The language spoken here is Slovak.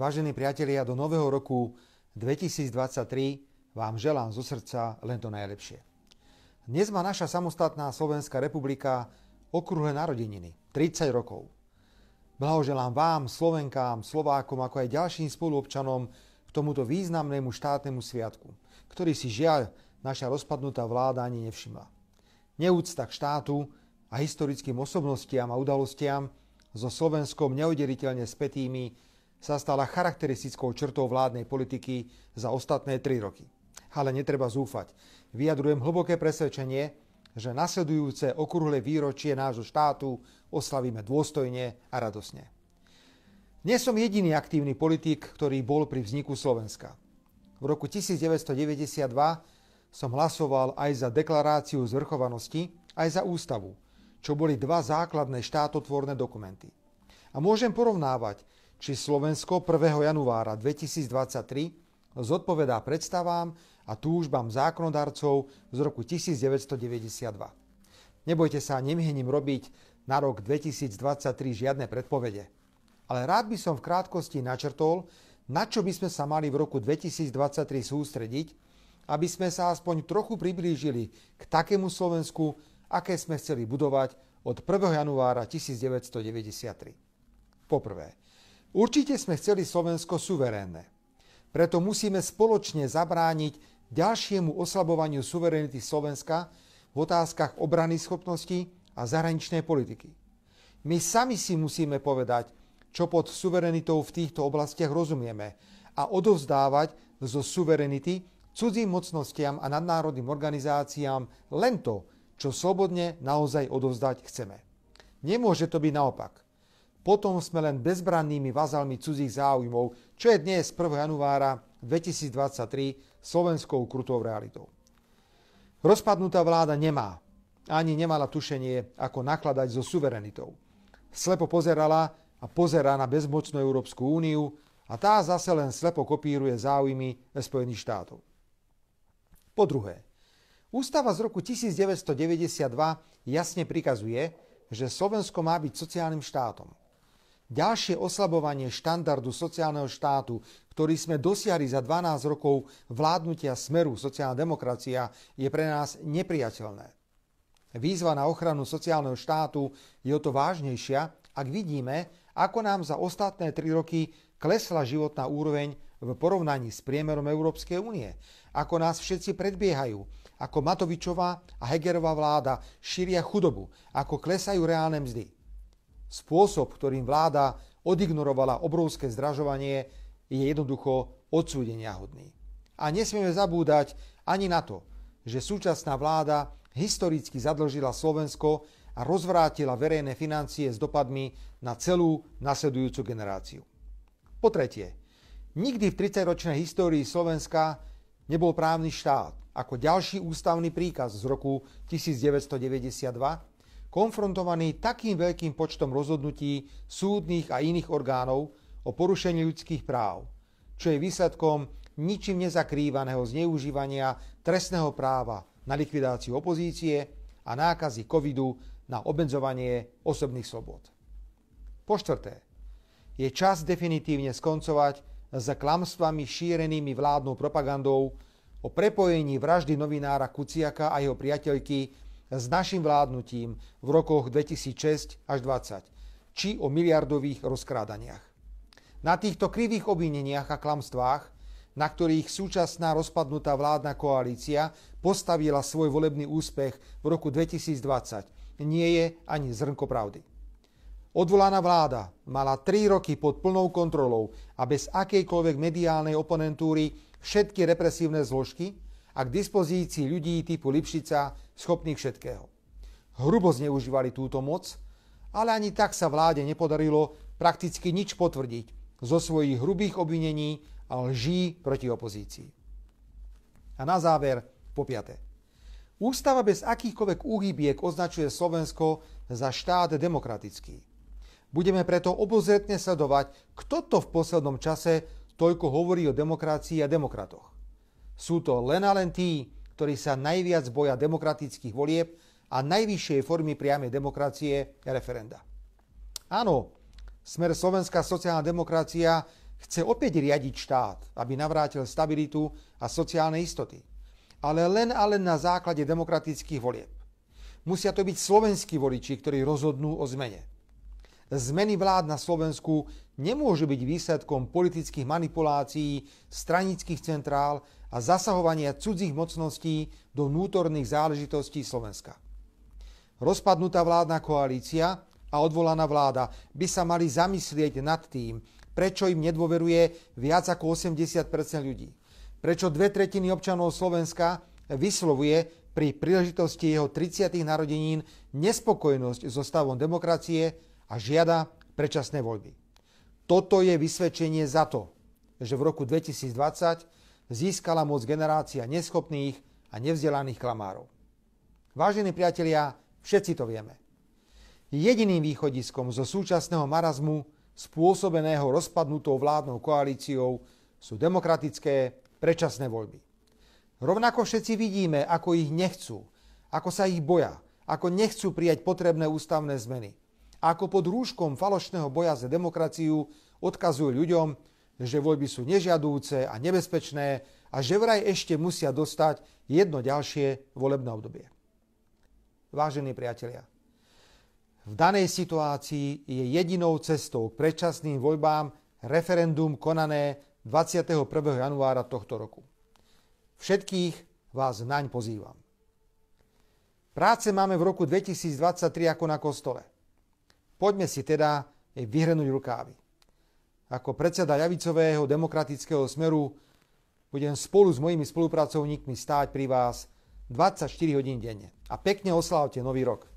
Vážení priatelia, do nového roku 2023 vám želám zo srdca len to najlepšie. Dnes má naša samostatná Slovenská republika okruhle narodeniny, 30 rokov. Blahoželám vám, Slovenkám, Slovákom, ako aj ďalším spoluobčanom k tomuto významnému štátnemu sviatku, ktorý si žiaľ naša rozpadnutá vláda ani nevšimla. Neúcta k štátu a historickým osobnostiam a udalostiam so Slovenskom neoderiteľne spätými sa stala charakteristickou črtou vládnej politiky za ostatné tri roky. Ale netreba zúfať. Vyjadrujem hlboké presvedčenie, že nasledujúce okrúhle výročie nášho štátu oslavíme dôstojne a radosne. Dnes som jediný aktívny politik, ktorý bol pri vzniku Slovenska. V roku 1992 som hlasoval aj za deklaráciu zvrchovanosti, aj za ústavu, čo boli dva základné štátotvorné dokumenty. A môžem porovnávať, či Slovensko 1. januára 2023 zodpovedá predstavám a túžbám zákonodarcov z roku 1992. Nebojte sa, nemiením robiť na rok 2023 žiadne predpovede. Ale rád by som v krátkosti načrtol, na čo by sme sa mali v roku 2023 sústrediť, aby sme sa aspoň trochu priblížili k takému Slovensku, aké sme chceli budovať od 1. januára 1993. Poprvé, Určite sme chceli Slovensko suverénne. Preto musíme spoločne zabrániť ďalšiemu oslabovaniu suverenity Slovenska v otázkach obrany schopnosti a zahraničnej politiky. My sami si musíme povedať, čo pod suverenitou v týchto oblastiach rozumieme a odovzdávať zo suverenity cudzím mocnostiam a nadnárodným organizáciám len to, čo slobodne naozaj odovzdať chceme. Nemôže to byť naopak – potom sme len bezbrannými vazalmi cudzích záujmov, čo je dnes 1. januára 2023 slovenskou krutou realitou. Rozpadnutá vláda nemá, ani nemala tušenie, ako nakladať so suverenitou. Slepo pozerala a pozerá na bezmocnú Európsku úniu a tá zase len slepo kopíruje záujmy Spojených štátov. Po druhé, ústava z roku 1992 jasne prikazuje, že Slovensko má byť sociálnym štátom. Ďalšie oslabovanie štandardu sociálneho štátu, ktorý sme dosiahli za 12 rokov vládnutia smeru sociálna demokracia, je pre nás nepriateľné. Výzva na ochranu sociálneho štátu je o to vážnejšia, ak vidíme, ako nám za ostatné 3 roky klesla životná úroveň v porovnaní s priemerom Európskej únie, ako nás všetci predbiehajú, ako Matovičová a Hegerová vláda šíria chudobu, ako klesajú reálne mzdy. Spôsob, ktorým vláda odignorovala obrovské zdražovanie, je jednoducho odsúdenia hodný. A nesmieme zabúdať ani na to, že súčasná vláda historicky zadlžila Slovensko a rozvrátila verejné financie s dopadmi na celú nasledujúcu generáciu. Po tretie, nikdy v 30-ročnej histórii Slovenska nebol právny štát ako ďalší ústavný príkaz z roku 1992 konfrontovaní takým veľkým počtom rozhodnutí súdnych a iných orgánov o porušení ľudských práv, čo je výsledkom ničím nezakrývaného zneužívania trestného práva na likvidáciu opozície a nákazy covidu na obmedzovanie osobných slobod. Po štvrté, je čas definitívne skoncovať s klamstvami šírenými vládnou propagandou o prepojení vraždy novinára Kuciaka a jeho priateľky s našim vládnutím v rokoch 2006 až 2020, či o miliardových rozkrádaniach. Na týchto krivých obvineniach a klamstvách, na ktorých súčasná rozpadnutá vládna koalícia postavila svoj volebný úspech v roku 2020, nie je ani zrnko pravdy. Odvolaná vláda mala 3 roky pod plnou kontrolou a bez akejkoľvek mediálnej oponentúry všetky represívne zložky, a k dispozícii ľudí typu Lipšica schopných všetkého. Hrubo zneužívali túto moc, ale ani tak sa vláde nepodarilo prakticky nič potvrdiť zo svojich hrubých obvinení a lží proti opozícii. A na záver, po piaté. Ústava bez akýchkoľvek úhybiek označuje Slovensko za štát demokratický. Budeme preto obozretne sledovať, kto to v poslednom čase toľko hovorí o demokracii a demokratoch. Sú to len a len tí, ktorí sa najviac boja demokratických volieb a najvyššej formy priamej demokracie referenda. Áno, smer Slovenská sociálna demokracia chce opäť riadiť štát, aby navrátil stabilitu a sociálne istoty. Ale len a len na základe demokratických volieb. Musia to byť slovenskí voliči, ktorí rozhodnú o zmene. Zmeny vlád na Slovensku nemôžu byť výsledkom politických manipulácií, stranických centrál a zasahovania cudzích mocností do vnútorných záležitostí Slovenska. Rozpadnutá vládna koalícia a odvolaná vláda by sa mali zamyslieť nad tým, prečo im nedôveruje viac ako 80 ľudí. Prečo dve tretiny občanov Slovenska vyslovuje pri príležitosti jeho 30. narodenín nespokojnosť so stavom demokracie a žiada predčasné voľby. Toto je vysvedčenie za to, že v roku 2020 získala moc generácia neschopných a nevzdelaných klamárov. Vážení priatelia, všetci to vieme. Jediným východiskom zo súčasného marazmu spôsobeného rozpadnutou vládnou koalíciou sú demokratické predčasné voľby. Rovnako všetci vidíme, ako ich nechcú, ako sa ich boja, ako nechcú prijať potrebné ústavné zmeny, ako pod rúškom falošného boja za demokraciu odkazujú ľuďom, že voľby sú nežiadúce a nebezpečné a že vraj ešte musia dostať jedno ďalšie volebné obdobie. Vážení priatelia, v danej situácii je jedinou cestou k predčasným voľbám referendum konané 21. januára tohto roku. Všetkých vás naň pozývam. Práce máme v roku 2023 ako na kostole. Poďme si teda vyhrnúť rukávy ako predseda javicového demokratického smeru budem spolu s mojimi spolupracovníkmi stáť pri vás 24 hodín denne. A pekne oslávte nový rok.